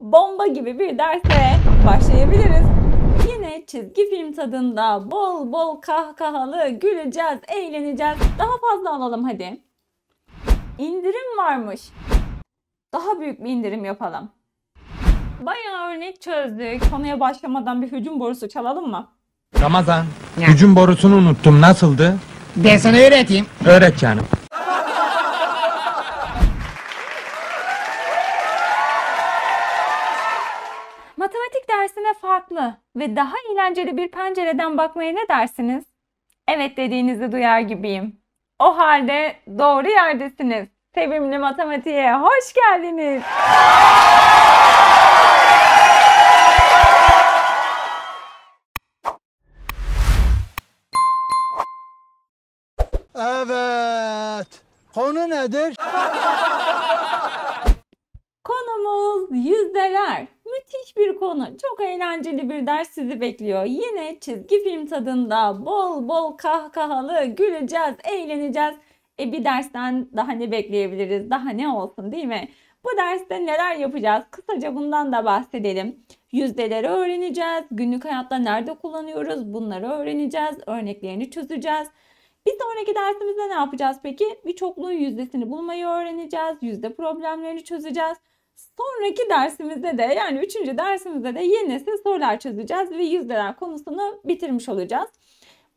bomba gibi bir derse başlayabiliriz. Yine çizgi film tadında bol bol kahkahalı güleceğiz, eğleneceğiz. Daha fazla alalım hadi. İndirim varmış. Daha büyük bir indirim yapalım. Bayağı örnek çözdük. Konuya başlamadan bir hücum borusu çalalım mı? Ramazan, hücum borusunu unuttum. Nasıldı? Ben sana öğreteyim. Öğret canım. ve daha eğlenceli bir pencereden bakmaya ne dersiniz? Evet dediğinizi duyar gibiyim. O halde doğru yerdesiniz. Sevimli matematiğe hoş geldiniz. Evet. Konu nedir? Konumuz yüzdeler romantik bir konu, çok eğlenceli bir ders sizi bekliyor. Yine çizgi film tadında bol bol kahkahalı güleceğiz, eğleneceğiz. E bir dersten daha ne bekleyebiliriz, daha ne olsun değil mi? Bu derste neler yapacağız? Kısaca bundan da bahsedelim. Yüzdeleri öğreneceğiz, günlük hayatta nerede kullanıyoruz bunları öğreneceğiz, örneklerini çözeceğiz. Bir sonraki dersimizde ne yapacağız peki? Bir çokluğun yüzdesini bulmayı öğreneceğiz, yüzde problemlerini çözeceğiz. Sonraki dersimizde de yani üçüncü dersimizde de yeni nesil sorular çözeceğiz ve yüzdeler konusunu bitirmiş olacağız.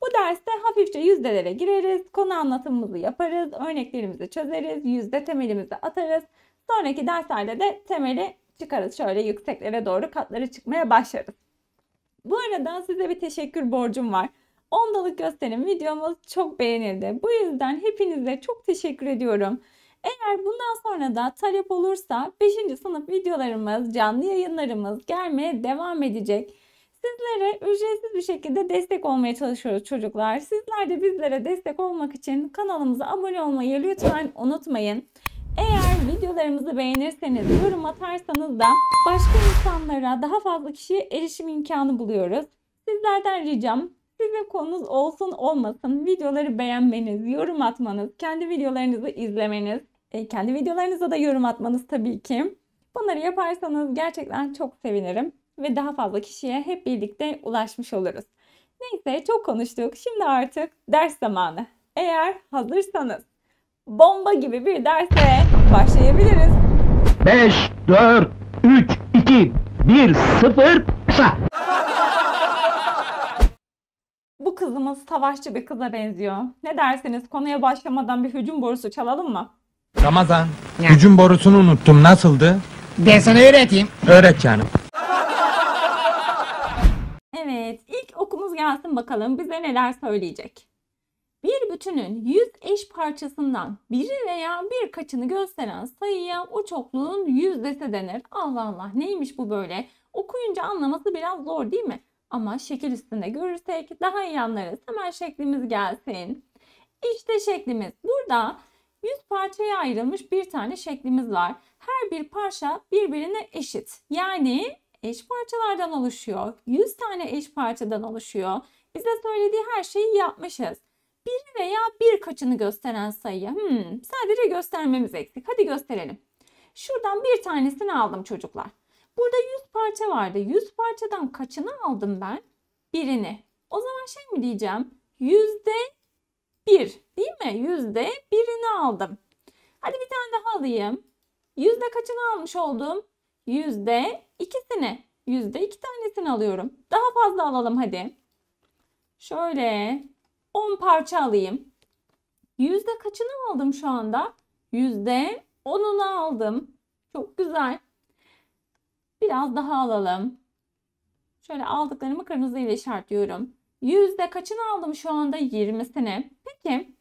Bu derste hafifçe yüzdelere gireriz, konu anlatımımızı yaparız, örneklerimizi çözeriz, yüzde temelimizi atarız. Sonraki derslerde de temeli çıkarız. Şöyle yükseklere doğru katları çıkmaya başlarız. Bu arada size bir teşekkür borcum var. Ondalık gösterim videomuz çok beğenildi. Bu yüzden hepinize çok teşekkür ediyorum. Eğer bundan sonra da talep olursa 5. sınıf videolarımız, canlı yayınlarımız gelmeye devam edecek. Sizlere ücretsiz bir şekilde destek olmaya çalışıyoruz çocuklar. Sizler de bizlere destek olmak için kanalımıza abone olmayı lütfen unutmayın. Eğer videolarımızı beğenirseniz, yorum atarsanız da başka insanlara, daha fazla kişiye erişim imkanı buluyoruz. Sizlerden ricam sizin konunuz olsun olmasın videoları beğenmeniz, yorum atmanız, kendi videolarınızı izlemeniz, e, kendi videolarınıza da yorum atmanız tabii ki. Bunları yaparsanız gerçekten çok sevinirim ve daha fazla kişiye hep birlikte ulaşmış oluruz. Neyse çok konuştuk. Şimdi artık ders zamanı. Eğer hazırsanız bomba gibi bir derse başlayabiliriz. 5, 4, 3, 2, 1, 0, Bu kızımız savaşçı bir kıza benziyor. Ne dersiniz konuya başlamadan bir hücum borusu çalalım mı? Ramazan, ya. gücün borusunu unuttum. Nasıldı? Ben sana öğreteyim. Öğret canım. evet, ilk okumuz gelsin bakalım bize neler söyleyecek. Bir bütünün yüz eş parçasından biri veya birkaçını gösteren sayıya o çokluğun yüzdesi denir. Allah Allah neymiş bu böyle? Okuyunca anlaması biraz zor değil mi? Ama şekil üstünde görürsek daha iyi anlarız. Hemen şeklimiz gelsin. İşte şeklimiz. Burada 100 parçaya ayrılmış bir tane şeklimiz var. Her bir parça birbirine eşit. Yani eş parçalardan oluşuyor. 100 tane eş parçadan oluşuyor. Bize söylediği her şeyi yapmışız. Bir veya birkaçını gösteren sayı. Hmm, sadece göstermemiz eksik. Hadi gösterelim. Şuradan bir tanesini aldım çocuklar. Burada 100 parça vardı. 100 parçadan kaçını aldım ben? Birini. O zaman şey mi diyeceğim? Yüzde bir, değil mi? Yüzde birini aldım. Hadi bir tane daha alayım. Yüzde kaçını almış oldum? Yüzde ikisini. Yüzde iki tanesini alıyorum. Daha fazla alalım hadi. Şöyle 10 parça alayım. Yüzde kaçını aldım şu anda? Yüzde onunu aldım. Çok güzel. Biraz daha alalım. Şöyle aldıklarımı kırmızı ile işaretliyorum. Yüzde kaçını aldım şu anda? 20'sini. Peki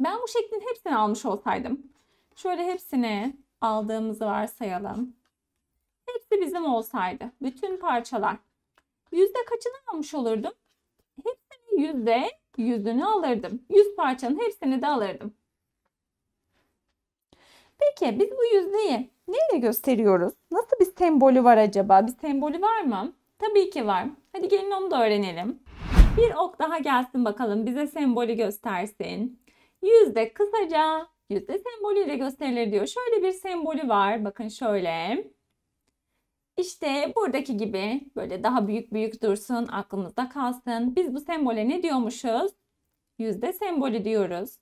ben bu şeklin hepsini almış olsaydım. Şöyle hepsini aldığımızı varsayalım. Hepsi bizim olsaydı. Bütün parçalar. Yüzde kaçını almış olurdum? Hepsini yüzde yüzünü alırdım. Yüz parçanın hepsini de alırdım. Peki biz bu yüzdeyi neyle gösteriyoruz? Nasıl bir sembolü var acaba? Bir sembolü var mı? Tabii ki var. Hadi gelin onu da öğrenelim. Bir ok daha gelsin bakalım bize sembolü göstersin. Yüzde kısaca yüzde sembolüyle gösterilir diyor. Şöyle bir sembolü var. Bakın şöyle. İşte buradaki gibi böyle daha büyük büyük dursun aklımızda kalsın. Biz bu sembole ne diyormuşuz? Yüzde sembolü diyoruz.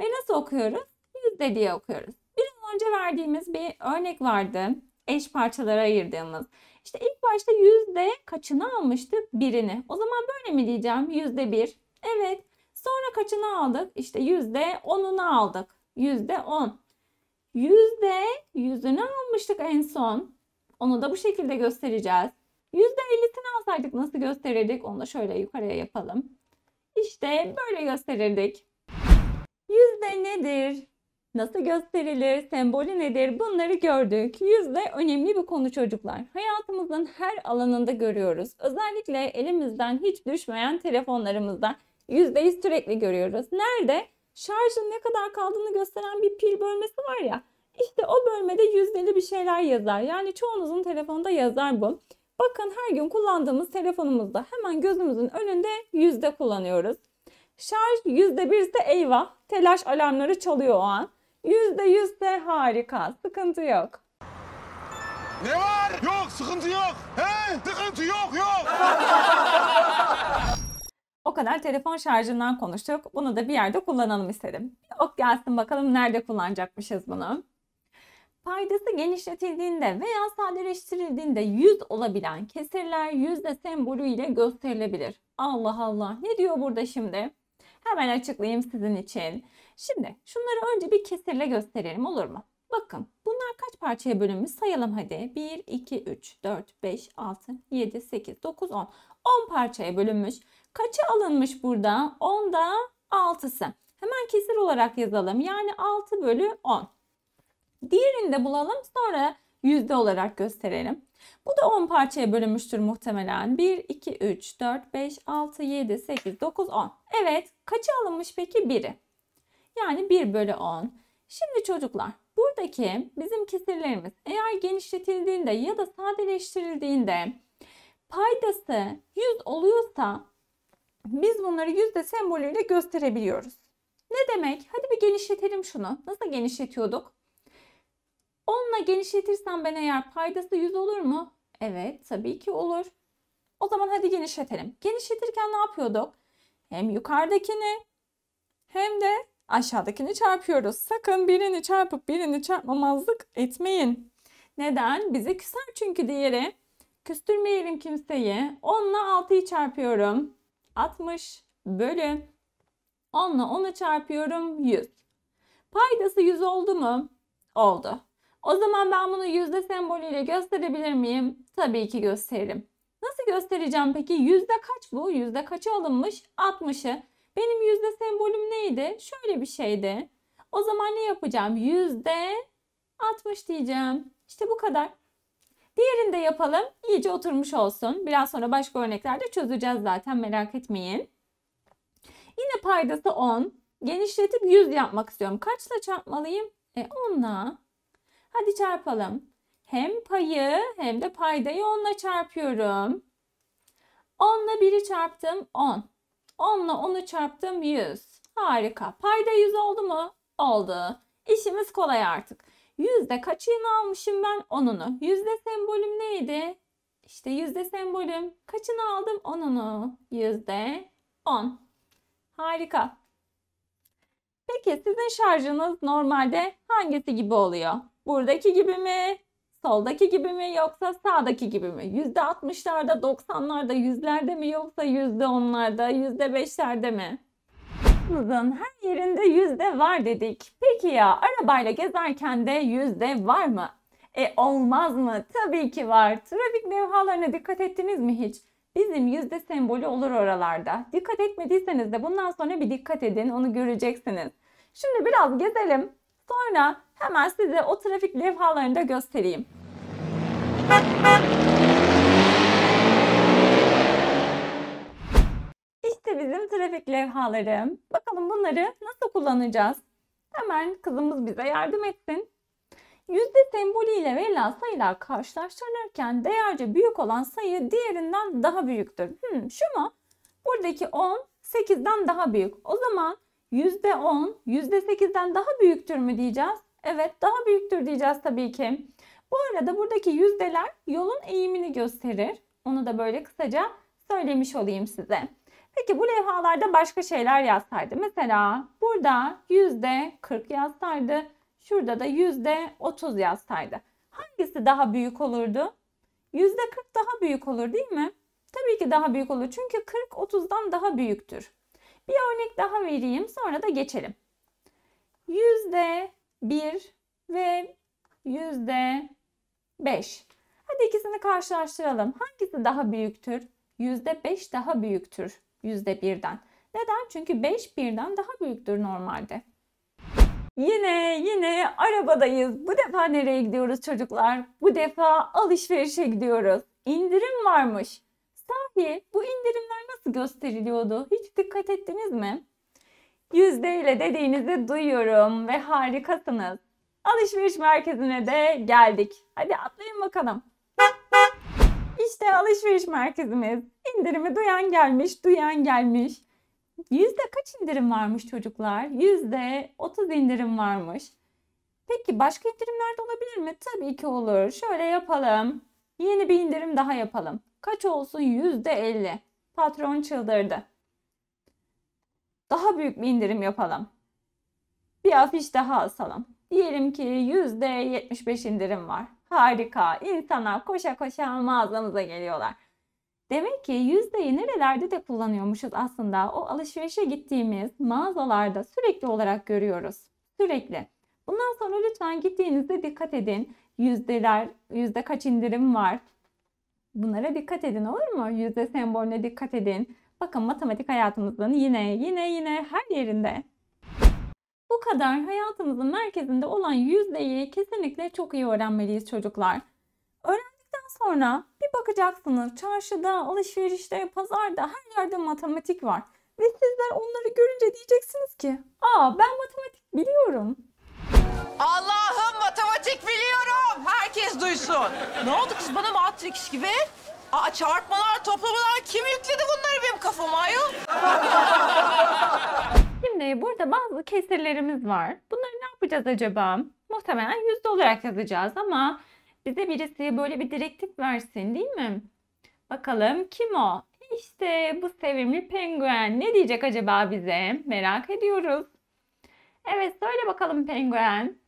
Ve nasıl okuyoruz? Yüzde diye okuyoruz. Biraz önce verdiğimiz bir örnek vardı. Eş parçalara ayırdığımız. İşte ilk başta yüzde kaçını almıştık? Birini. O zaman böyle mi diyeceğim? Yüzde bir. Evet. Sonra kaçını aldık? İşte yüzde onunu aldık. Yüzde on. Yüzde yüzünü almıştık en son. Onu da bu şekilde göstereceğiz. Yüzde ellisini alsaydık nasıl gösterirdik? Onu da şöyle yukarıya yapalım. İşte böyle gösterirdik. Yüzde nedir? Nasıl gösterilir, sembolü nedir bunları gördük. Yüzde önemli bir konu çocuklar. Hayatımızın her alanında görüyoruz. Özellikle elimizden hiç düşmeyen telefonlarımızda yüzdeyi sürekli görüyoruz. Nerede? Şarjın ne kadar kaldığını gösteren bir pil bölmesi var ya. İşte o bölmede yüzdeli bir şeyler yazar. Yani çoğunuzun telefonda yazar bu. Bakın her gün kullandığımız telefonumuzda hemen gözümüzün önünde yüzde kullanıyoruz. Şarj yüzde birse eyvah telaş alarmları çalıyor o an. %100 de harika. Sıkıntı yok. Ne var? Yok sıkıntı yok. He? Sıkıntı yok yok. o kadar telefon şarjından konuştuk. Bunu da bir yerde kullanalım istedim. Ok gelsin bakalım nerede kullanacakmışız bunu. Paydası genişletildiğinde veya sadeleştirildiğinde yüz olabilen kesirler yüzde sembolü ile gösterilebilir. Allah Allah ne diyor burada şimdi? Hemen açıklayayım sizin için. Şimdi şunları önce bir kesirle gösterelim olur mu? Bakın bunlar kaç parçaya bölünmüş sayalım hadi. 1, 2, 3, 4, 5, 6, 7, 8, 9, 10. 10 parçaya bölünmüş. Kaçı alınmış burada? 10'da 6'sı. Hemen kesir olarak yazalım. Yani 6 bölü 10. Diğerini de bulalım sonra yüzde olarak gösterelim. Bu da 10 parçaya bölünmüştür muhtemelen. 1, 2, 3, 4, 5, 6, 7, 8, 9, 10. Evet kaçı alınmış peki? 1'i. Yani 1 bölü 10. Şimdi çocuklar buradaki bizim kesirlerimiz eğer genişletildiğinde ya da sadeleştirildiğinde paydası 100 oluyorsa biz bunları yüzde sembolüyle gösterebiliyoruz. Ne demek? Hadi bir genişletelim şunu. Nasıl genişletiyorduk? 10 genişletirsem ben eğer paydası 100 olur mu? Evet tabii ki olur. O zaman hadi genişletelim. Genişletirken ne yapıyorduk? Hem yukarıdakini hem de aşağıdakini çarpıyoruz. Sakın birini çarpıp birini çarpmamazlık etmeyin. Neden? Bizi küser çünkü diğeri. Küstürmeyelim kimseyi. 10 ile 6'yı çarpıyorum. 60 bölü 10 ile 10'u çarpıyorum 100. Paydası 100 oldu mu? Oldu. O zaman ben bunu yüzde sembolüyle gösterebilir miyim? Tabii ki gösteririm. Nasıl göstereceğim peki? Yüzde kaç bu? Yüzde kaç alınmış? 60'ı. Benim yüzde sembolüm neydi? Şöyle bir şeydi. O zaman ne yapacağım? Yüzde 60 diyeceğim. İşte bu kadar. Diğerini de yapalım. İyice oturmuş olsun. Biraz sonra başka örneklerde çözeceğiz zaten merak etmeyin. Yine paydası 10. Genişletip 100 yapmak istiyorum. Kaçla çarpmalıyım? E 10'la. Hadi çarpalım. Hem payı hem de paydayı 10'la çarpıyorum. 10'la 1'i çarptım 10. 10 ile 10'u çarptım 100. Harika. Payda 100 oldu mu? Oldu. İşimiz kolay artık. Yüzde kaçını almışım ben? onunu Yüzde sembolüm neydi? İşte yüzde sembolüm. Kaçını aldım? onunu Yüzde 10. Harika. Peki sizin şarjınız normalde hangisi gibi oluyor? Buradaki gibi mi? soldaki gibi mi yoksa sağdaki gibi mi? %60'larda, 90'larda, yüzlerde mi yoksa %10'larda, %5'lerde mi? hayatımızın her yerinde yüzde var dedik. Peki ya arabayla gezerken de yüzde var mı? E olmaz mı? Tabii ki var. Trafik levhalarına dikkat ettiniz mi hiç? Bizim yüzde sembolü olur oralarda. Dikkat etmediyseniz de bundan sonra bir dikkat edin onu göreceksiniz. Şimdi biraz gezelim. Sonra Hemen size o trafik levhalarını da göstereyim. İşte bizim trafik levhaları. Bakalım bunları nasıl kullanacağız? Hemen kızımız bize yardım etsin. Yüzde sembolüyle verilen sayılar karşılaştırılırken değerce büyük olan sayı diğerinden daha büyüktür. Hmm, şu mu? Buradaki 10 8'den daha büyük. O zaman %10 %8'den daha büyüktür mü diyeceğiz? Evet daha büyüktür diyeceğiz tabii ki. Bu arada buradaki yüzdeler yolun eğimini gösterir. Onu da böyle kısaca söylemiş olayım size. Peki bu levhalarda başka şeyler yazsaydı. Mesela burada yüzde 40 yazsaydı. Şurada da yüzde 30 yazsaydı. Hangisi daha büyük olurdu? Yüzde 40 daha büyük olur değil mi? Tabii ki daha büyük olur. Çünkü 40 30'dan daha büyüktür. Bir örnek daha vereyim sonra da geçelim. Yüzde 1 ve yüzde 5. Hadi ikisini karşılaştıralım. Hangisi daha büyüktür? Yüzde 5 daha büyüktür yüzde 1'den. Neden? Çünkü 5 birden daha büyüktür normalde. Yine yine arabadayız. Bu defa nereye gidiyoruz çocuklar? Bu defa alışverişe gidiyoruz. İndirim varmış. Sahi bu indirimler nasıl gösteriliyordu? Hiç dikkat ettiniz mi? yüzde ile dediğinizi duyuyorum ve harikasınız. Alışveriş merkezine de geldik. Hadi atlayın bakalım. İşte alışveriş merkezimiz. İndirimi duyan gelmiş, duyan gelmiş. Yüzde kaç indirim varmış çocuklar? Yüzde 30 indirim varmış. Peki başka indirimler de olabilir mi? Tabii ki olur. Şöyle yapalım. Yeni bir indirim daha yapalım. Kaç olsun? Yüzde 50. Patron çıldırdı daha büyük bir indirim yapalım. Bir afiş daha asalım. Diyelim ki %75 indirim var. Harika. İnsanlar koşa koşa mağazamıza geliyorlar. Demek ki yüzdeyi nerelerde de kullanıyormuşuz aslında. O alışverişe gittiğimiz mağazalarda sürekli olarak görüyoruz. Sürekli. Bundan sonra lütfen gittiğinizde dikkat edin. Yüzdeler, yüzde kaç indirim var? Bunlara dikkat edin olur mu? Yüzde sembolüne dikkat edin. Bakın matematik hayatımızın yine yine yine her yerinde. Bu kadar hayatımızın merkezinde olan yüzdeyi kesinlikle çok iyi öğrenmeliyiz çocuklar. Öğrendikten sonra bir bakacaksınız çarşıda, alışverişte, pazarda her yerde matematik var. Ve sizler onları görünce diyeceksiniz ki aa ben matematik biliyorum. Allah'ım matematik biliyorum. Herkes duysun. Ne oldu kız bana Matrix gibi? Aa çarpmalar, toplamalar kim yükledi bunları benim kafama ayol? Şimdi burada bazı kesirlerimiz var. Bunları ne yapacağız acaba? Muhtemelen yüzde olarak yazacağız ama bize birisi böyle bir direktif versin değil mi? Bakalım kim o? İşte bu sevimli penguen ne diyecek acaba bize? Merak ediyoruz. Evet söyle bakalım penguen.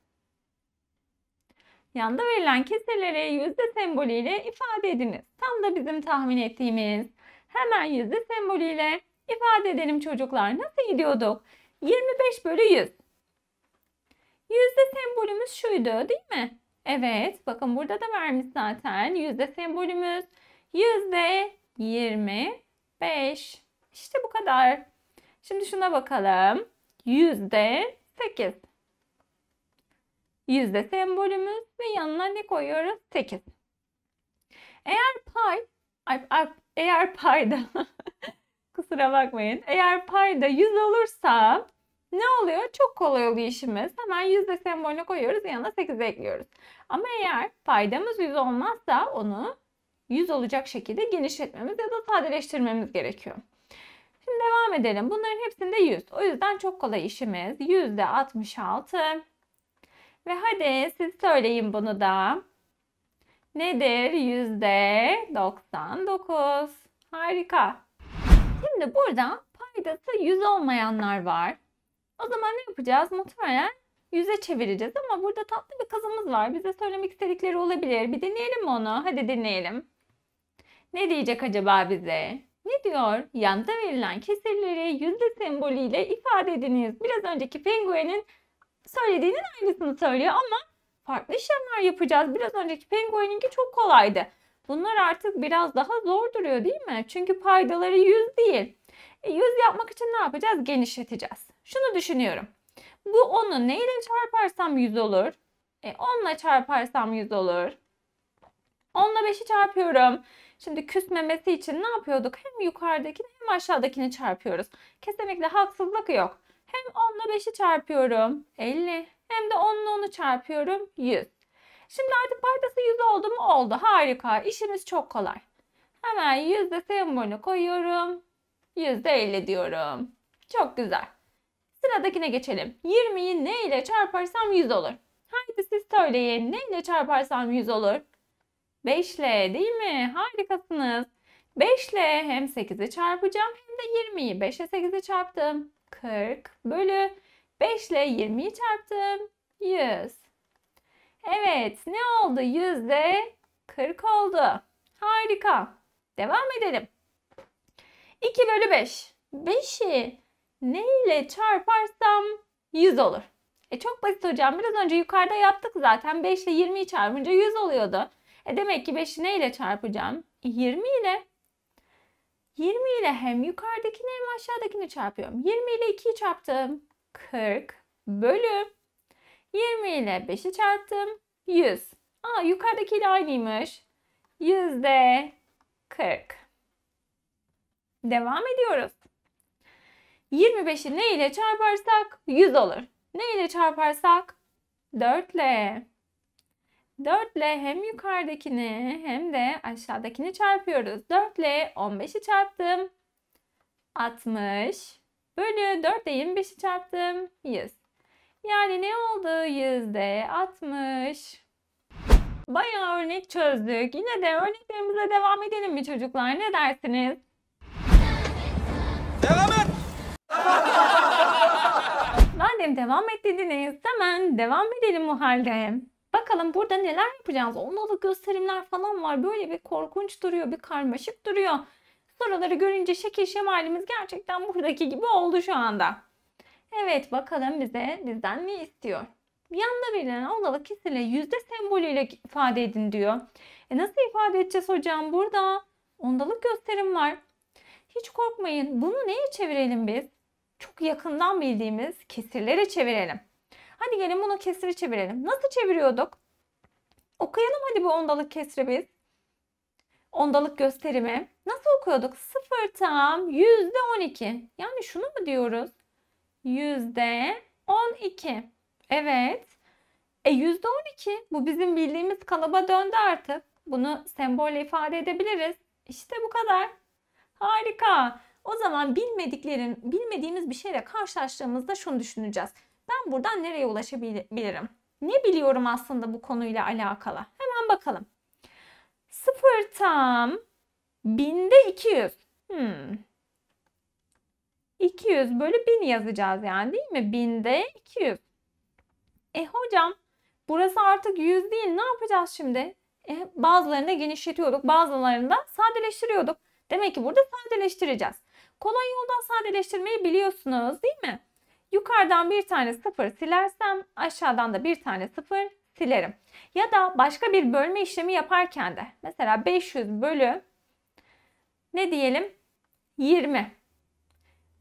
Yanda verilen kesirleri yüzde sembolüyle ifade ediniz. Tam da bizim tahmin ettiğimiz. Hemen yüzde sembolüyle ifade edelim çocuklar. Nasıl gidiyorduk? 25 bölü 100. Yüzde sembolümüz şuydu değil mi? Evet bakın burada da vermiş zaten. Yüzde sembolümüz yüzde 25. İşte bu kadar. Şimdi şuna bakalım. Yüzde 8 yüzde sembolümüz ve yanına ne koyuyoruz? 8. Eğer pay, ay, ay, eğer payda, kusura bakmayın, eğer payda 100 olursa ne oluyor? Çok kolay oluyor işimiz. Hemen yüzde sembolünü koyuyoruz, yanına 8 ekliyoruz. Ama eğer paydamız 100 olmazsa onu 100 olacak şekilde genişletmemiz ya da sadeleştirmemiz gerekiyor. Şimdi devam edelim. Bunların hepsinde 100. O yüzden çok kolay işimiz. Yüzde %66 ve hadi siz söyleyin bunu da. Nedir yüzde 99? Harika. Şimdi burada paydası 100 olmayanlar var. O zaman ne yapacağız? Muhtemelen 100'e çevireceğiz ama burada tatlı bir kızımız var. Bize söylemek istedikleri olabilir. Bir dinleyelim onu. Hadi dinleyelim. Ne diyecek acaba bize? Ne diyor? Yanda verilen kesirleri yüzde sembolüyle ifade ediniz. Biraz önceki penguenin söylediğinin aynısını söylüyor ama farklı işlemler yapacağız. Biraz önceki pengueninki çok kolaydı. Bunlar artık biraz daha zor duruyor değil mi? Çünkü paydaları 100 değil. E, 100 yapmak için ne yapacağız? Genişleteceğiz. Şunu düşünüyorum. Bu 10'u neyle çarparsam 100 olur? E, 10'la çarparsam 100 olur. 10'la 5'i çarpıyorum. Şimdi küsmemesi için ne yapıyorduk? Hem yukarıdakini hem aşağıdakini çarpıyoruz. Kesinlikle haksızlık yok. Hem 10 ile 5'i çarpıyorum 50 hem de 10 ile 10'u çarpıyorum 100. Şimdi artık paydası 100 oldu mu? Oldu. Harika. İşimiz çok kolay. Hemen yüzde sembolünü koyuyorum. Yüzde 50 diyorum. Çok güzel. Sıradakine geçelim. 20'yi ne ile çarparsam 100 olur. Haydi siz söyleyin. Ne ile çarparsam 100 olur? 5 ile değil mi? Harikasınız. 5 ile hem 8'i çarpacağım hem de 20'yi 5 ile çarptım. 40 bölü 5 ile 20'yi çarptım. 100. Evet ne oldu? Yüzde 40 oldu. Harika. Devam edelim. 2 bölü 5. 5'i ne ile çarparsam 100 olur. E çok basit hocam. Biraz önce yukarıda yaptık zaten. 5 ile 20'yi çarpınca 100 oluyordu. E demek ki 5'i ne ile çarpacağım? 20 ile. 20 ile hem yukarıdakini hem aşağıdakini çarpıyorum. 20 ile 2'yi çarptım. 40 bölü 20 ile 5'i çarptım. 100. Aa yukarıdakiyle aynıymış. Yüzde 40. Devam ediyoruz. 25'i ne ile çarparsak 100 olur. Ne ile çarparsak 4 ile. 4 ile hem yukarıdakini hem de aşağıdakini çarpıyoruz. 4 ile 15'i çarptım. 60 bölü 4 ile 25'i çarptım. 100. Yani ne oldu? Yüzde 60. Bayağı örnek çözdük. Yine de örneklerimize devam edelim mi çocuklar? Ne dersiniz? Devam et! Madem devam et dediniz hemen devam edelim o halde. Bakalım burada neler yapacağız. Onda gösterimler falan var. Böyle bir korkunç duruyor. Bir karmaşık duruyor. Soruları görünce şekil şemalimiz gerçekten buradaki gibi oldu şu anda. Evet bakalım bize bizden ne istiyor? Yanda verilen olalık hisseli yüzde sembolüyle ifade edin diyor. E nasıl ifade edeceğiz hocam burada? Ondalık gösterim var. Hiç korkmayın. Bunu neye çevirelim biz? Çok yakından bildiğimiz kesirlere çevirelim. Hadi gelin bunu kesiri çevirelim. Nasıl çeviriyorduk? Okuyalım hadi bu ondalık kesri biz. Ondalık gösterimi. Nasıl okuyorduk? Sıfır tam yüzde on iki. Yani şunu mu diyoruz? Yüzde on iki. Evet. E yüzde on iki. bu bizim bildiğimiz kalıba döndü artık. Bunu sembolle ifade edebiliriz. İşte bu kadar. Harika. O zaman bilmediklerin, bilmediğimiz bir şeyle karşılaştığımızda şunu düşüneceğiz ben buradan nereye ulaşabilirim? Ne biliyorum aslında bu konuyla alakalı? Hemen bakalım. Sıfır tam binde 200. Hmm. 200 bölü 1000 yazacağız yani değil mi? Binde 200. E hocam burası artık 100 değil ne yapacağız şimdi? E, bazılarını genişletiyorduk bazılarını da sadeleştiriyorduk. Demek ki burada sadeleştireceğiz. Kolay yoldan sadeleştirmeyi biliyorsunuz değil mi? Yukarıdan bir tane sıfır silersem aşağıdan da bir tane sıfır silerim. Ya da başka bir bölme işlemi yaparken de mesela 500 bölü ne diyelim 20.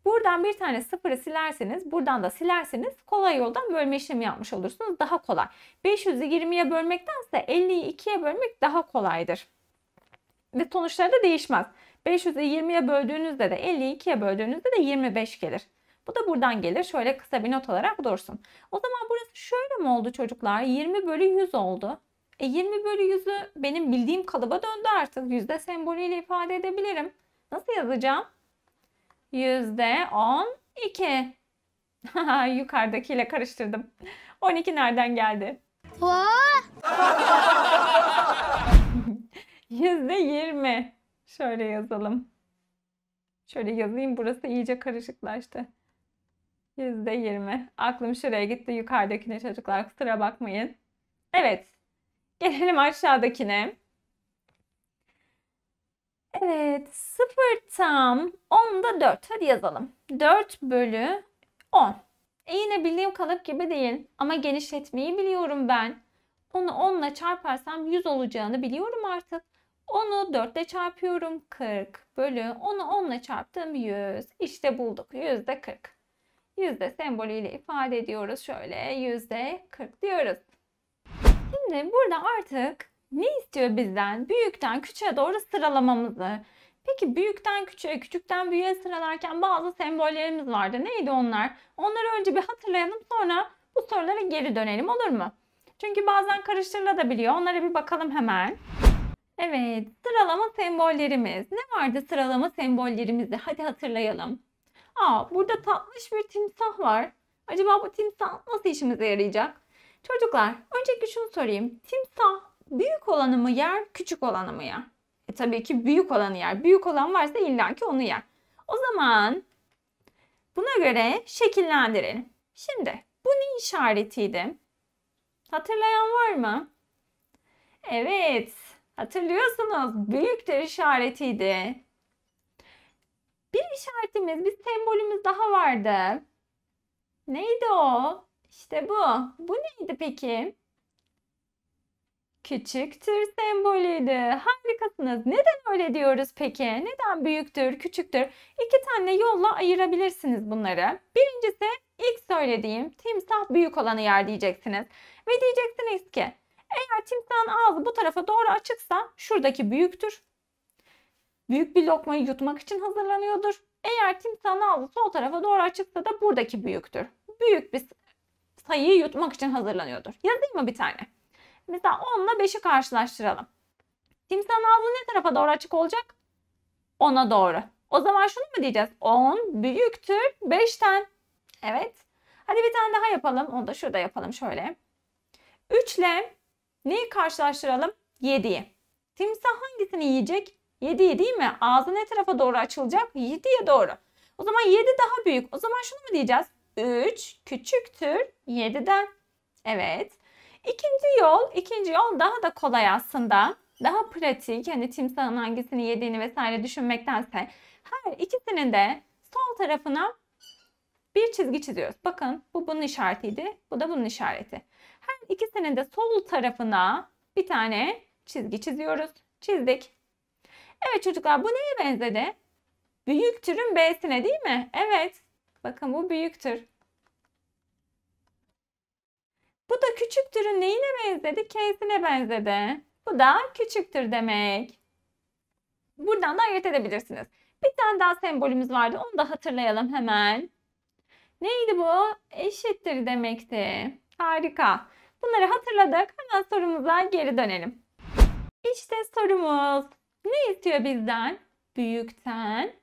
Buradan bir tane sıfırı silerseniz buradan da silerseniz kolay yoldan bölme işlemi yapmış olursunuz. Daha kolay. 500'ü 20'ye bölmektense 50'yi 2'ye bölmek daha kolaydır. Ve sonuçları da değişmez. 500'ü 20'ye böldüğünüzde de 52'ye böldüğünüzde de 25 gelir. Bu da buradan gelir. Şöyle kısa bir not olarak dursun. O zaman burası şöyle mi oldu çocuklar? 20 bölü 100 oldu. E 20 bölü 100'ü benim bildiğim kalıba döndü artık. Yüzde sembolüyle ifade edebilirim. Nasıl yazacağım? Yüzde 12. Yukarıdakiyle karıştırdım. 12 nereden geldi? Yüzde 20. Şöyle yazalım. Şöyle yazayım. Burası iyice karışıklaştı. %20. Aklım şuraya gitti yukarıdakine çocuklar kusura bakmayın. Evet. Gelelim aşağıdakine. Evet. sıfır tam onda dört. Hadi yazalım. 4 bölü 10. E yine bildiğim kalıp gibi değil. Ama genişletmeyi biliyorum ben. Onu onla çarparsam yüz olacağını biliyorum artık. Onu 4 çarpıyorum 40 bölü. Onu onla çarptım Yüz. İşte bulduk. %40 yüzde sembolüyle ifade ediyoruz. Şöyle yüzde 40 diyoruz. Şimdi burada artık ne istiyor bizden? Büyükten küçüğe doğru sıralamamızı. Peki büyükten küçüğe, küçükten büyüğe sıralarken bazı sembollerimiz vardı. Neydi onlar? Onları önce bir hatırlayalım sonra bu sorulara geri dönelim olur mu? Çünkü bazen karıştırılabiliyor. Onlara bir bakalım hemen. Evet, sıralama sembollerimiz. Ne vardı sıralama sembollerimizde? Hadi hatırlayalım. Aa burada tatlış bir timsah var. Acaba bu timsah nasıl işimize yarayacak? Çocuklar öncelikle şunu sorayım. Timsah büyük olanı mı yer, küçük olanı mı yer? E tabii ki büyük olanı yer. Büyük olan varsa illaki onu yer. O zaman buna göre şekillendirelim. Şimdi bu ne işaretiydi? Hatırlayan var mı? Evet, hatırlıyorsunuz büyüktür işaretiydi ettiğimiz bir sembolümüz daha vardı. Neydi o? İşte bu. Bu neydi peki? Küçüktür sembolüydü. Harikasınız. Neden öyle diyoruz peki? Neden büyüktür, küçüktür? İki tane yolla ayırabilirsiniz bunları. Birincisi ilk söylediğim timsah büyük olanı yer diyeceksiniz. Ve diyeceksiniz ki eğer timsahın ağzı bu tarafa doğru açıksa şuradaki büyüktür. Büyük bir lokmayı yutmak için hazırlanıyordur. Eğer timsahın ağzı sol tarafa doğru açıksa da buradaki büyüktür. Büyük bir sayıyı yutmak için hazırlanıyordur. Yazayım mı bir tane? Mesela 10 ile 5'i karşılaştıralım. Timsahın ağzı ne tarafa doğru açık olacak? 10'a doğru. O zaman şunu mu diyeceğiz? 10 büyüktür 5'ten. Evet. Hadi bir tane daha yapalım. Onu da şurada yapalım şöyle. 3 ile neyi karşılaştıralım? 7'yi. Timsah hangisini yiyecek? 7'ye değil mi? Ağzı ne tarafa doğru açılacak? 7'ye doğru. O zaman 7 daha büyük. O zaman şunu mu diyeceğiz? 3 küçüktür 7'den. Evet. İkinci yol, ikinci yol daha da kolay aslında. Daha pratik. Hani timsahın hangisini yediğini vesaire düşünmektense her ikisinin de sol tarafına bir çizgi çiziyoruz. Bakın bu bunun işaretiydi. Bu da bunun işareti. Her ikisinin de sol tarafına bir tane çizgi çiziyoruz. Çizdik. Evet çocuklar bu neye benzedi? Büyük türün B'sine değil mi? Evet. Bakın bu büyüktür. Bu da küçüktürün neyine benzedi? K'sine benzedi. Bu da küçüktür demek. Buradan da ayırt edebilirsiniz. Bir tane daha sembolümüz vardı. Onu da hatırlayalım hemen. Neydi bu? Eşittir demekti. Harika. Bunları hatırladık. Hemen sorumuza geri dönelim. İşte sorumuz. Ne istiyor bizden? Büyükten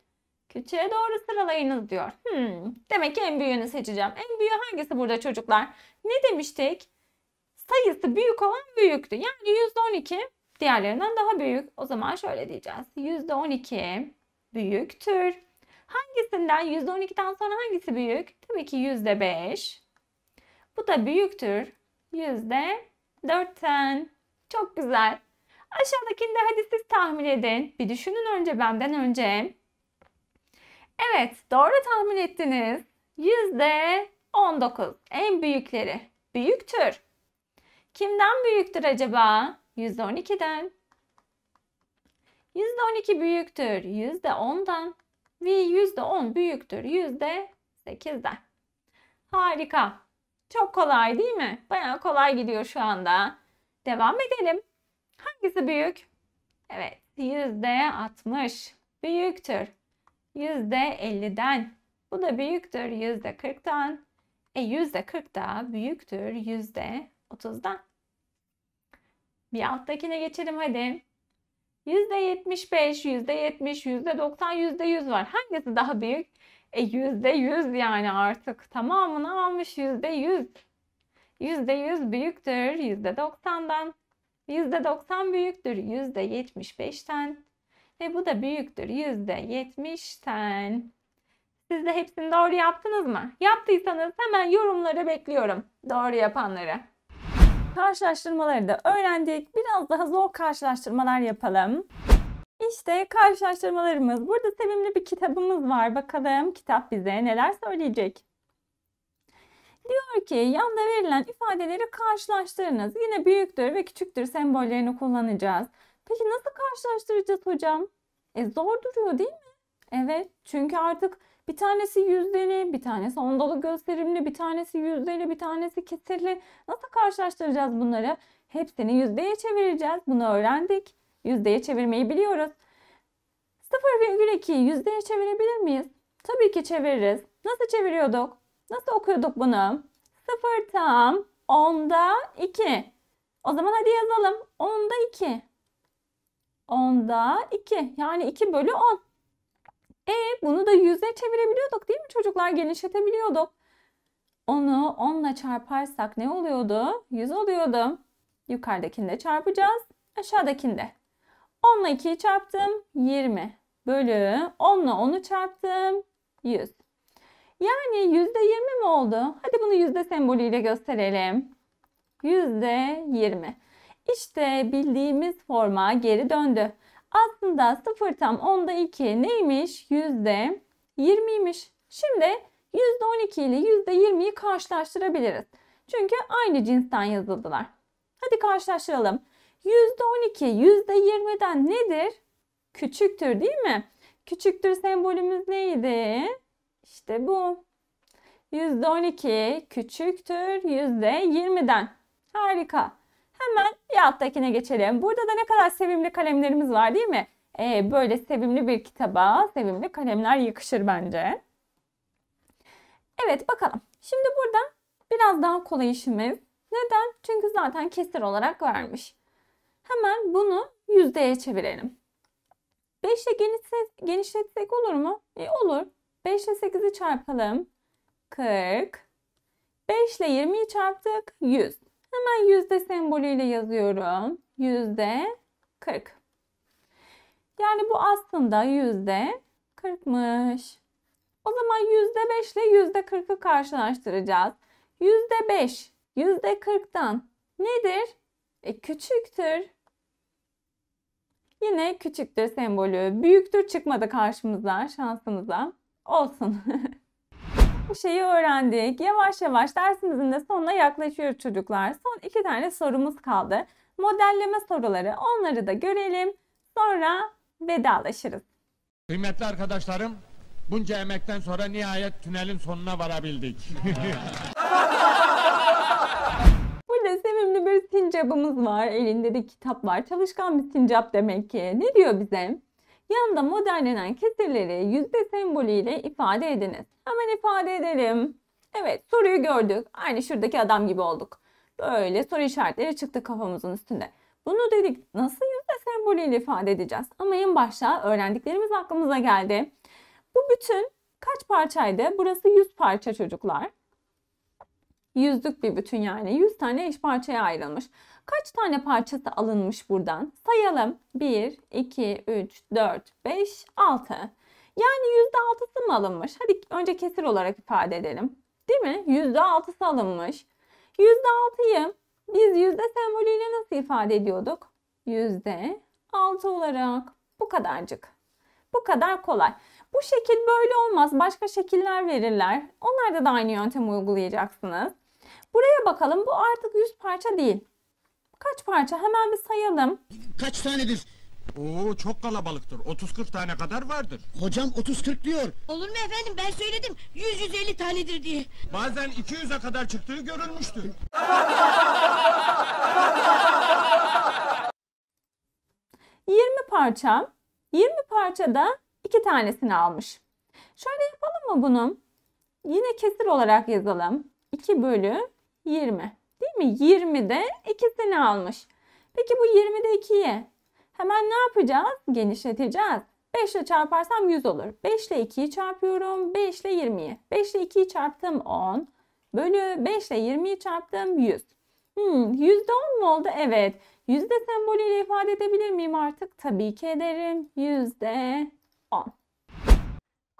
küçüğe doğru sıralayınız diyor. Hmm, demek ki en büyüğünü seçeceğim. En büyüğü hangisi burada çocuklar? Ne demiştik? Sayısı büyük olan büyüktü. Yani %12 diğerlerinden daha büyük. O zaman şöyle diyeceğiz. %12 büyüktür. Hangisinden %12'den sonra hangisi büyük? Tabii ki %5. Bu da büyüktür. %4'ten. Çok güzel. Aşağıdakini de hadi siz tahmin edin. Bir düşünün önce benden önce. Evet doğru tahmin ettiniz. Yüzde 19 en büyükleri. Büyüktür. Kimden büyüktür acaba? Yüzde 12'den. Yüzde 12 büyüktür. Yüzde 10'dan. Ve yüzde 10 büyüktür. Yüzde 8'den. Harika. Çok kolay değil mi? Baya kolay gidiyor şu anda. Devam edelim. Hangisi büyük? Evet yüzde 60 büyüktür. Yüzde 50'den. Bu da büyüktür yüzde 40'tan. E yüzde 40 da büyüktür yüzde 30'dan. Bir alttakine geçelim hadi. Yüzde 75, yüzde 70, yüzde 90, yüzde 100 var. Hangisi daha büyük? E yüzde 100 yani artık tamamını almış yüzde 100. Yüzde 100 büyüktür yüzde 90'dan. %90 büyüktür %75'ten ve bu da büyüktür %70'ten. Siz de hepsini doğru yaptınız mı? Yaptıysanız hemen yorumları bekliyorum. Doğru yapanları. Karşılaştırmaları da öğrendik. Biraz daha zor karşılaştırmalar yapalım. İşte karşılaştırmalarımız. Burada sevimli bir kitabımız var. Bakalım kitap bize neler söyleyecek. Diyor ki yanda verilen ifadeleri karşılaştırınız. Yine büyüktür ve küçüktür sembollerini kullanacağız. Peki nasıl karşılaştıracağız hocam? E zor duruyor değil mi? Evet çünkü artık bir tanesi yüzdeli, bir tanesi ondalı gösterimli, bir tanesi yüzdeli, bir tanesi kesirli. Nasıl karşılaştıracağız bunları? Hepsini yüzdeye çevireceğiz. Bunu öğrendik. Yüzdeye çevirmeyi biliyoruz. 0,2'yi yüzdeye çevirebilir miyiz? Tabii ki çeviririz. Nasıl çeviriyorduk? Nasıl okuyorduk bunu? 0 tam 10'da 2. O zaman hadi yazalım. 10'da 2. 10'da 2. Yani 2 bölü 10. E bunu da yüze çevirebiliyorduk değil mi çocuklar? Genişletebiliyorduk. Onu 10 ile çarparsak ne oluyordu? 100 oluyordu. Yukarıdakinde çarpacağız. Aşağıdakinde. 10 ile 2'yi çarptım. 20 bölü 10 ile 10'u çarptım. 100. Yani yüzde yirmi mi oldu? Hadi bunu yüzde sembolüyle gösterelim. Yüzde yirmi. İşte bildiğimiz forma geri döndü. Aslında 0 tam 10'da 2 neymiş? Yüzde 20'ymiş. Şimdi yüzde 12 ile yüzde 20'yi karşılaştırabiliriz. Çünkü aynı cinsten yazıldılar. Hadi karşılaştıralım. Yüzde 12 yüzde 20'den nedir? Küçüktür değil mi? Küçüktür sembolümüz neydi? İşte bu. %12 küçüktür %20'den. Harika. Hemen bir alttakine geçelim. Burada da ne kadar sevimli kalemlerimiz var değil mi? Ee, böyle sevimli bir kitaba sevimli kalemler yakışır bence. Evet bakalım. Şimdi burada biraz daha kolay işimiz. Neden? Çünkü zaten kesir olarak vermiş. Hemen bunu yüzdeye çevirelim. 5 ile genişletsek olur mu? E, olur. 5 ile 8'i çarpalım. 40. 5 ile 20'yi çarptık. 100. Hemen yüzde sembolüyle yazıyorum. Yüzde 40. Yani bu aslında yüzde 40'mış. O zaman yüzde 5 ile yüzde 40'ı karşılaştıracağız. Yüzde 5, yüzde 40'tan nedir? E, küçüktür. Yine küçüktür sembolü. Büyüktür çıkmadı karşımıza, şansımıza olsun. Bu şeyi öğrendik. Yavaş yavaş dersimizin de sonuna yaklaşıyoruz çocuklar. Son iki tane sorumuz kaldı. Modelleme soruları onları da görelim. Sonra vedalaşırız. Kıymetli arkadaşlarım bunca emekten sonra nihayet tünelin sonuna varabildik. Burada sevimli bir sincapımız var. Elinde de kitap var. Çalışkan bir sincap demek ki. Ne diyor bize? Yanda modellenen kesirleri yüzde sembolüyle ifade ediniz. Hemen ifade edelim. Evet soruyu gördük. Aynı şuradaki adam gibi olduk. Böyle soru işaretleri çıktı kafamızın üstünde. Bunu dedik nasıl yüzde sembolüyle ifade edeceğiz? Ama en başta öğrendiklerimiz aklımıza geldi. Bu bütün kaç parçaydı? Burası yüz parça çocuklar. Yüzlük bir bütün yani yüz tane eş parçaya ayrılmış. Kaç tane parçası alınmış buradan? Sayalım. 1, 2, 3, 4, 5, 6. Yani %6'sı mı alınmış? Hadi önce kesir olarak ifade edelim. Değil mi? %6'sı alınmış. %6'yı biz yüzde sembolüyle nasıl ifade ediyorduk? Yüzde 6 olarak. Bu kadarcık. Bu kadar kolay. Bu şekil böyle olmaz. Başka şekiller verirler. Onlarda da aynı yöntemi uygulayacaksınız. Buraya bakalım. Bu artık 100 parça değil. Kaç parça hemen bir sayalım. Kaç tanedir? Oo çok kalabalıktır. 30-40 tane kadar vardır. Hocam 30-40 diyor. Olur mu efendim? Ben söyledim. 100-150 tanedir diye. Bazen 200'e kadar çıktığı görülmüştür. 20 parça, yirmi parçada iki tanesini almış. Şöyle yapalım mı bunu? Yine kesir olarak yazalım. 2 bölü 20. Değil mi? 20'de ikisini almış. Peki bu 20'de 2'yi hemen ne yapacağız? Genişleteceğiz. 5 ile çarparsam 100 olur. 5 ile 2'yi çarpıyorum. 5 ile 20'yi. 5 ile 2'yi çarptım 10. Bölü 5 ile 20'yi çarptım 100. Hmm, %10 mu oldu? Evet. Yüzde sembolüyle ifade edebilir miyim artık? Tabii ki ederim. Yüzde 10.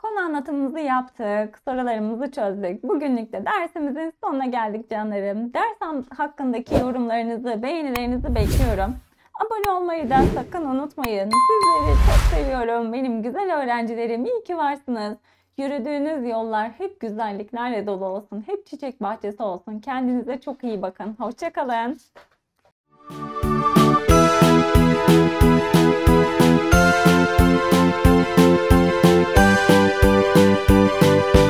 Konu anlatımımızı yaptık, sorularımızı çözdük. Bugünlük de dersimizin sonuna geldik canlarım. Ders hakkındaki yorumlarınızı, beğenilerinizi bekliyorum. Abone olmayı da sakın unutmayın. Sizleri çok seviyorum. Benim güzel öğrencilerim iyi ki varsınız. Yürüdüğünüz yollar hep güzelliklerle dolu olsun. Hep çiçek bahçesi olsun. Kendinize çok iyi bakın. Hoşçakalın. you